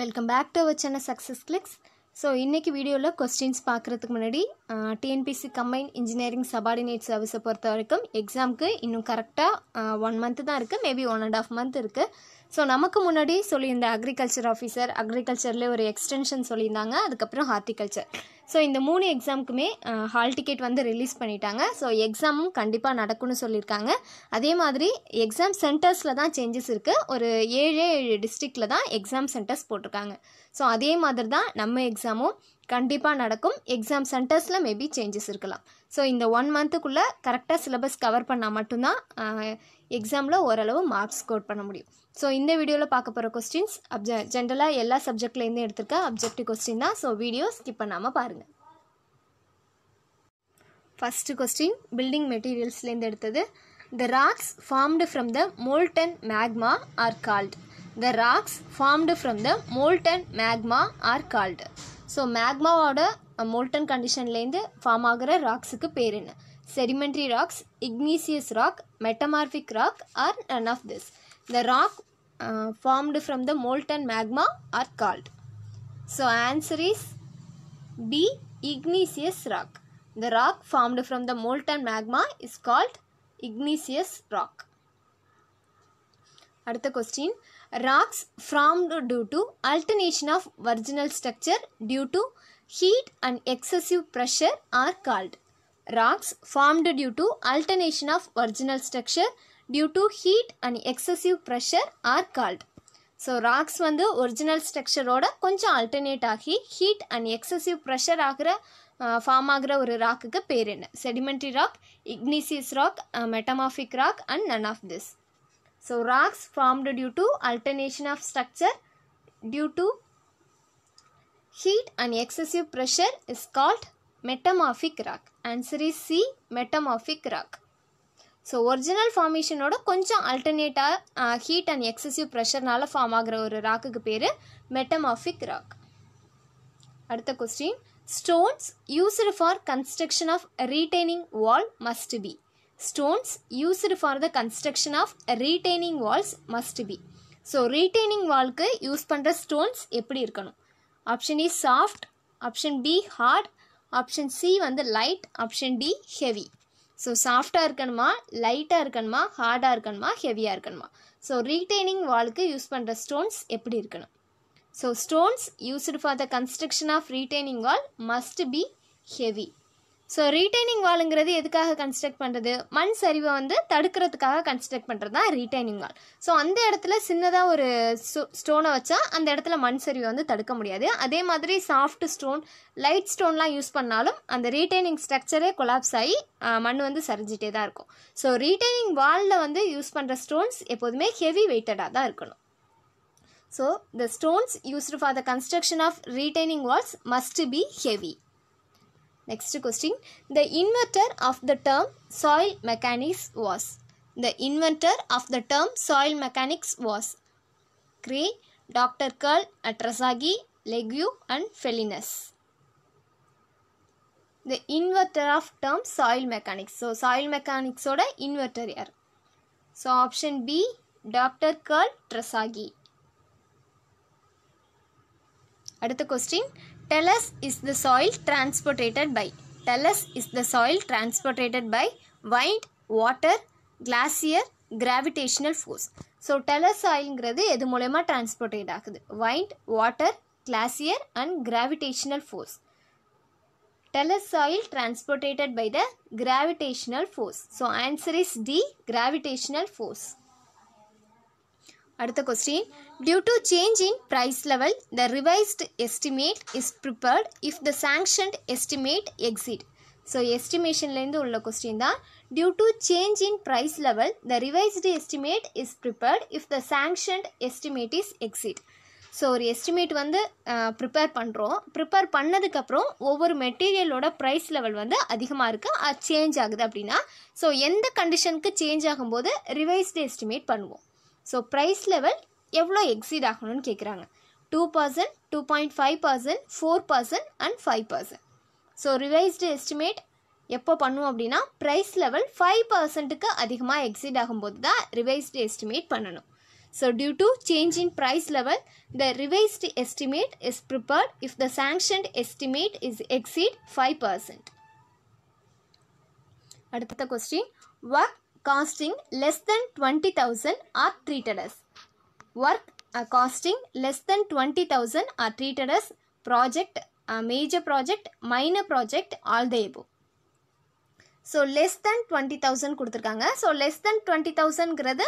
Welcome back to our channel Success Clicks so இன்றைக்கி வீடியோவில் questions பார்க்குறதுக்கு முன்னாடி டிஎன்பிசி கம்பைன் இன்ஜினியரிங் சபார்டினேட் சர்வீஸை பொறுத்த வரைக்கும் எக்ஸாமுக்கு இன்னும் கரெக்டாக ஒன் மந்த்து தான் இருக்குது maybe one and half month இருக்குது ஸோ நமக்கு முன்னாடி சொல்லியிருந்த அக்ரிகல்ச்சர் ஆஃபீஸர் அக்ரிகல்ச்சர்லேயே ஒரு எக்ஸ்டென்ஷன் சொல்லியிருந்தாங்க அதுக்கப்புறம் ஹார்டிகல்ச்சர் ஸோ இந்த மூணு எக்ஸாமுக்குமே ஹால் டிக்கெட் வந்து ரிலீஸ் பண்ணிட்டாங்க ஸோ எக்ஸாமும் கண்டிப்பாக நடக்கும்னு சொல்லியிருக்காங்க அதே மாதிரி எக்ஸாம் சென்டர்ஸில் தான் சேஞ்சஸ் இருக்குது ஒரு ஏழே ஏழு டிஸ்ட்ரிக்டில் தான் எக்ஸாம் சென்டர்ஸ் போட்டிருக்காங்க ஸோ அதே மாதிரி தான் நம்ம எக்ஸாமும் கண்டிப்பாக நடக்கும் எக்ஸாம் சென்டர்ஸில் மேபி சேஞ்சஸ் இருக்கலாம் ஸோ இந்த ஒன் மந்த்துக்குள்ளே கரெக்டாக சிலபஸ் கவர் பண்ணால் மட்டும்தான் எக்ஸாமில் ஓரளவு மார்க்ஸ் ஸ்கோர் பண்ண முடியும் ஸோ இந்த வீடியோவில் பார்க்க போகிற கொஸ்டின்ஸ் அப்ஜ ஜென்ரலாக எல்லா சப்ஜெக்ட்லேருந்து எடுத்திருக்க அப்ஜெக்டிவ் கொஸ்டின் தான் ஸோ வீடியோ ஸ்கிப் பண்ணாமல் பாருங்கள் ஃபஸ்ட்டு கொஸ்டின் பில்டிங் மெட்டீரியல்ஸ்லேருந்து எடுத்தது the rocks formed from the molten magma are called the rocks formed from the molten magma are called so மேக்மாவோட மோல்டன் கண்டிஷன்லேருந்து ஃபார்ம் ஆகிற ராக்ஸுக்கு பேர் என்ன Sedimentary rocks, igneous rock, metamorphic rock or none of this. The rock uh, formed from the molten magma are called. So answer is B. Igneous rock. The rock formed from the molten magma is called igneous rock. Another question. Rocks formed due to alternation of original structure due to heat and excessive pressure are called. Rocks formed due to alternation of original structure due to heat and excessive pressure are called so rocks வந்து original ஸ்ட்ரக்சரோட கொஞ்சம் alternate ஆகி heat and excessive pressure ஆகிற form ஆகிற ஒரு ராக்குக்கு பேர் என்ன sedimentary rock igneous rock metamorphic rock and none of this so rocks formed due to alternation of structure due to heat and excessive pressure is called metamorphic rock answer is C metamorphic rock so original ஃபார்மேஷனோட கொஞ்சம் அல்டர்னேட்டாக heat and எக்ஸசிவ் ப்ரெஷர்னால form ஆகிற ஒரு ராக்குக்கு பேர் metamorphic rock அடுத்த question stones used for construction of retaining wall must be stones used for the construction of retaining walls must be so retaining வால்க்கு யூஸ் பண்ணுற ஸ்டோன்ஸ் எப்படி இருக்கணும் option A soft option B hard option C வந்து light option D heavy so சாஃப்டாக இருக்கணுமா லைட்டாக இருக்கணுமா ஹார்டாக இருக்கணுமா ஹெவியாக இருக்கணுமா ஸோ ரீட்டைனிங் வாலுக்கு யூஸ் பண்ணுற ஸ்டோன்ஸ் எப்படி இருக்கணும் so stones used for the construction of retaining wall must be heavy so retaining வாலுங்கிறது எதுக்காக கன்ஸ்ட்ரக்ட் பண்ணுறது மண் சரிவை வந்து தடுக்கிறதுக்காக கன்ஸ்ட்ரக்ட் பண்ணுறது தான் ரீட்டைனிங் வால் ஸோ அந்த இடத்துல சின்னதாக ஒரு ஸ்டோனை வச்சா அந்த இடத்துல மண் சரிவை வந்து தடுக்க முடியாது அதே மாதிரி சாஃப்ட் ஸ்டோன் லைட் ஸ்டோன்லாம் யூஸ் பண்ணாலும் அந்த ரீட்டைனிங் ஸ்ட்ரக்சரே கொலாப்ஸ் ஆகி மண் வந்து சரிஞ்சிட்டே தான் இருக்கும் ஸோ ரீட்டைனிங் வாலில் வந்து யூஸ் பண்ணுற ஸ்டோன்ஸ் எப்போதுமே ஹெவி வெயிட்டடாக தான் இருக்கணும் so the stones used for the construction of retaining walls must be heavy Next question. The inventor of the term soil mechanics was. The inventor of the term soil mechanics was Gray, Dr. Curl, Atrasagi, Legu, and Felinus. The inventor of term soil mechanics. So, soil mechanics oda inventor here. So, option B, Dr. Curl, Trasagi. அடுத்த question tell us is the soil transported by tell us is the soil transported by wind water glacier gravitational force so tell us soil ngiradhu edhu moolayama transported aagudhu wind water glacier and gravitational force tell us soil transported by the gravitational force so answer is d gravitational force அடுத்த question due to change in price level the revised estimate is prepared if the sanctioned estimate exceed so எஸ்டிமேஷன்லேருந்து உள்ள question தான் due to change in price level the revised estimate is prepared if the sanctioned estimate is exceed so ஒரு estimate வந்து prepare பண்ணுறோம் prepare பண்ணதுக்கப்புறம் ஒவ்வொரு மெட்டீரியலோட price level வந்து அதிகமாக இருக்குது அது சேஞ்ச் ஆகுது அப்படின்னா ஸோ எந்த கண்டிஷனுக்கு சேஞ்ச் ஆகும்போது ரிவைஸ்டு எஸ்டிமேட் பண்ணுவோம் ஸோ ப்ரைஸ் லெவல் எவ்வளோ எக்ஸீட் ஆகணும்னு கேட்குறாங்க two percent two point five percent four percent and five percent so revised estimate எப்போ பண்ணுவோம் அப்படின்னா ப்ரைஸ் லெவல் ஃபைவ் பர்சன்ட்டுக்கு அதிகமாக எக்ஸிட் ஆகும்போது தான் ரிவைஸ்டு எஸ்டிமேட் பண்ணணும் so due to change in price level the revised estimate is prepared if the sanctioned estimate is exceed five percent அடுத்த question work costing less than 20,000 are treated as. Work uh, costing less than 20,000 are treated as project, uh, major project, minor project, all the above. So less than twenty thousand கொடுத்துருக்காங்க so less than டுவெண்ட்டி தௌசண்ட்ங்கிறது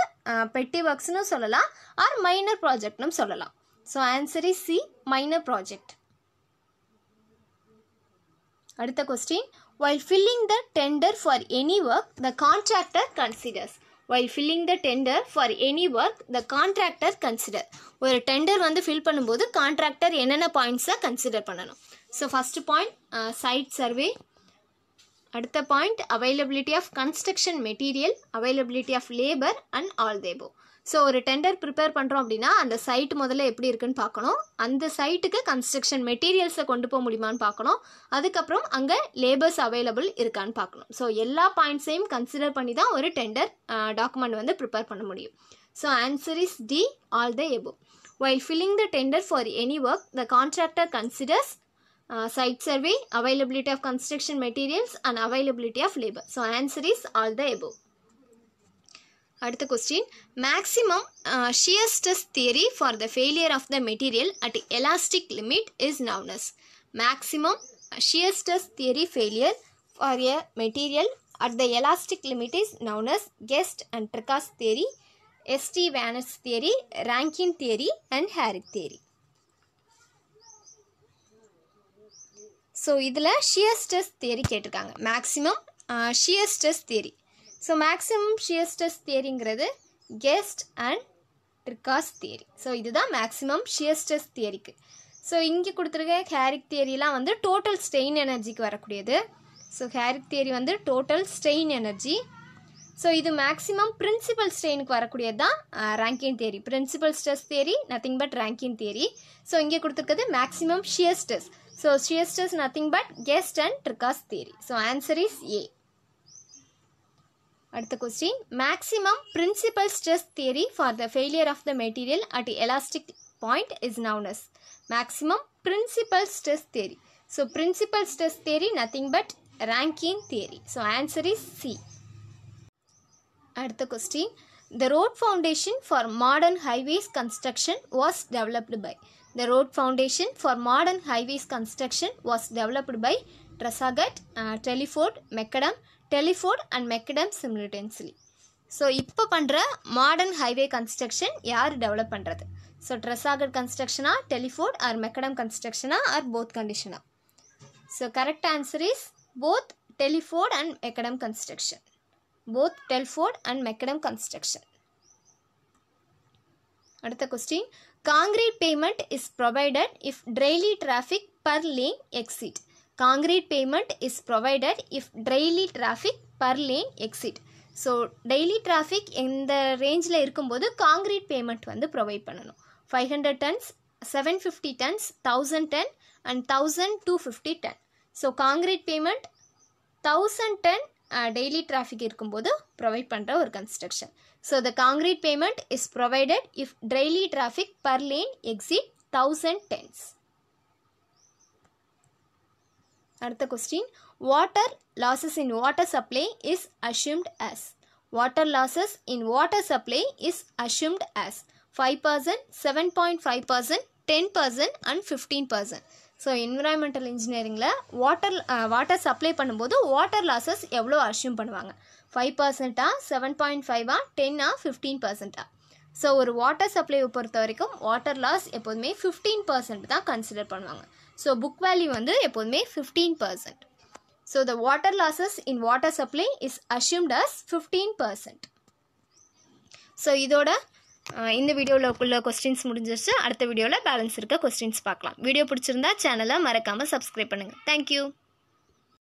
petty ஒர்க்ஸ்னு சொல்லலாம் or minor ப்ராஜெக்ட்னு சொல்லலாம் so answer is C minor project அடுத்த question while filling the tender for any work the contractor considers while filling the tender for any work the contractor consider ஒரு tender வந்து fill பண்ணும்போது contractor என்னென்ன பாயிண்ட்ஸை consider பண்ணணும் so first point site survey அடுத்த point availability of construction material availability of labour and all the above so ஒரு tender prepare பண்ணுறோம் அப்படின்னா அந்த சைட் முதல்ல எப்படி இருக்குன்னு பார்க்கணும் அந்த சைட்டுக்கு கன்ஸ்ட்ரக்ஷன் மெட்டீரியல்ஸை கொண்டு போக முடியுமான்னு பார்க்கணும் அதுக்கப்புறம் அங்கே லேபர்ஸ் அவைலபிள் இருக்கான்னு பார்க்கணும் ஸோ எல்லா பாயிண்ட்ஸையும் கன்சிடர் பண்ணி தான் ஒரு டெண்டர் டாக்குமெண்ட் வந்து ப்ரிப்பேர் பண்ண முடியும் so answer is D all the above while filling the tender for any work the contractor considers site survey availability of construction materials and availability of labour so answer is all the above அடுத்த question maximum shear stress theory for the failure of the material at elastic limit is known as maximum shear stress theory failure for a material at the elastic limit is known as Guest and Tresca's theory St Venant's theory Rankine theory and ஹேரிக் theory so இதில் shear stress theory கேட்டிருக்காங்க maximum shear stress theory so maximum shear stress தியரிங்கிறது Guest and Tresca's theory so இதுதான் maximum shear stress தியரிக்கு so இங்கே கொடுத்துருக்க ஹேரிக் தியரிலாம் வந்து டோட்டல் ஸ்ட்ரெயின் எனர்ஜிக்கு வரக்கூடியது ஸோ ஹேரிக் தியரி வந்து டோட்டல் ஸ்ட்ரெயின் எனர்ஜி ஸோ இது மேக்ஸிமம் பிரின்சிபல் ஸ்ட்ரெயினுக்கு வரக்கூடியது தான் Rankine theory principal stress theory nothing but Rankine theory so இங்கே கொடுத்துருக்கிறது maximum shear so shear stress nothing but Guest and Tresca's theory so answer is A அடுத்த question maximum principal stress theory for the failure of the material at elastic point is known as maximum principal stress theory so principal stress theory nothing but Rankine theory so answer is C அடுத்த question The road foundation for modern highways construction was developed by the road foundation for modern highways construction was developed by Tresaguet Telford Macadam Telford and Macadam simultaneously so இப்போ பண்ணுற modern highway construction யார் develop பண்ணுறது so Tresaguet கன்ஸ்ட்ரக்ஷனா Telford or Macadam கன்ஸ்ட்ரக்ஷனா or both கண்டிஷனா so correct answer is both Telford and Macadam construction both Telford and Macadam construction அடுத்த question concrete pavement is provided if daily traffic per lane exceeds concrete pavement is provided if daily traffic per lane exceeds so daily traffic எந்த ரேஞ்சில் இருக்கும்போது concrete pavement வந்து provide பண்ணணும் five hundred tons seven fifty tons thousand ten and thousand two fifty ten so concrete pavement thousand ten daily traffic இருக்கும்போது provide பண்ணுற ஒரு construction so the concrete pavement is provided if daily traffic per lane exceeds thousand tons அடுத்த question water losses in water supply is assumed as water losses in water supply is assumed as five percent seven point five percent ten percent and fifteen percent so environmental இன்ஜினியரிங்கில் water water supply பண்ணும்போது water losses எவ்வளோ assume பண்ணுவாங்க five பர்சன்ட்டா seven point ஃபைவா டென்னா fifteen பர்சன்ட்டா so ஒரு water supply பொறுத்த வரைக்கும் வாட்டர் லாஸ் எப்போதுமே ஃபிஃப்டீன் பர்சன்ட் தான் கன்சிடர் பண்ணுவாங்க ஸோ புக் வேல்யூ வந்து எப்போதுமே fifteen percent so the water losses in water supply is assumed as fifteen percent so இதோட இந்த வீடியோவில் உள்ள கொஸ்டின்ஸ் முடிஞ்சிருச்சு அடுத்த வீடியோவில் பேலன்ஸ் இருக்க கொஸ்டின்ஸ் பார்க்கலாம் வீடியோ பிடிச்சிருந்தா சேனலை மறக்காமல் சப்ஸ்கிரைப் பண்ணுங்கள் தேங்க்யூ